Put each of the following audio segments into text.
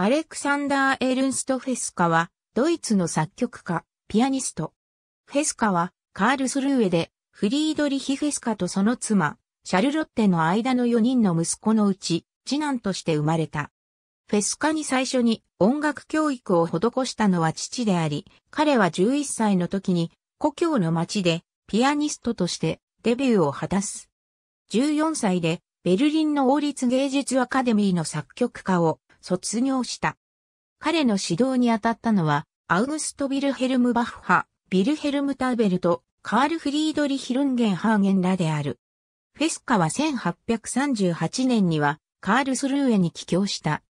アレクサンダー・エルンスト・フェスカは、ドイツの作曲家、ピアニスト。フェスカは、カールスルーエで、フリードリヒ・フェスカとその妻、シャルロッテの間の4人の息子のうち、次男として生まれた。フェスカに最初に音楽教育を施したのは父であり、彼は11歳の時に、故郷の町で、ピアニストとしてデビューを果たす。14歳で、ベルリンの王立芸術アカデミーの作曲家を卒業した。彼の指導に当たったのは、アウグスト・ビルヘルム・バッハ、ビルヘルム・ターベルと、カール・フリードリヒ・ルンゲン・ハーゲンらである。フェスカは1838年には、カールスルーエに帰郷した。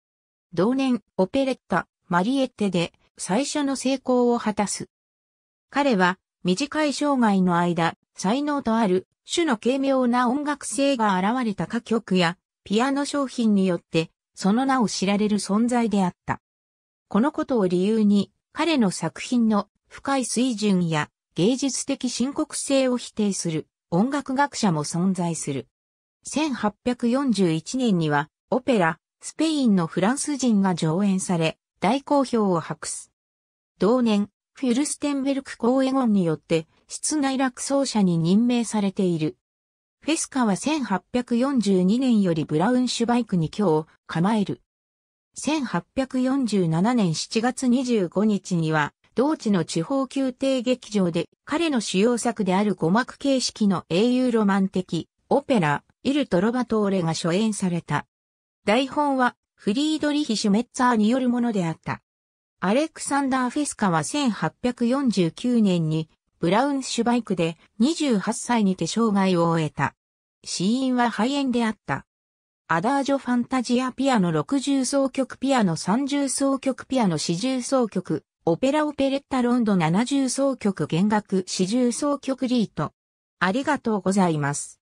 同年、オペレッタ、マリエッテで、最初の成功を果たす。彼は、短い生涯の間、才能とある、種の軽妙な音楽性が現れた歌曲や、ピアノ商品によって、その名を知られる存在であった。このことを理由に、彼の作品の深い水準や芸術的深刻性を否定する音楽学者も存在する。1841年にはオペラ、スペインのフランス人が上演され、大好評を博す。同年、フュルステンベルク公演音によって室内落奏者に任命されているフェスカは1842年よりブラウンシュバイクに今日構える。1847年7月25日には、同地の地方宮廷劇場で彼の主要作である五幕形式の英雄ロマン的オペラ、イル・トロバトーレが初演された。台本はフリードリヒ・シュメッツァーによるものであった。アレクサンダー・フェスカは1849年にブラウンシュバイクで28歳にて生涯を終えた。死因は肺炎であった。アダージョファンタジアピアノ60奏曲ピアノ30奏曲ピアノ40奏曲、オペラオペレッタロンド70奏曲弦楽40奏曲リート。ありがとうございます。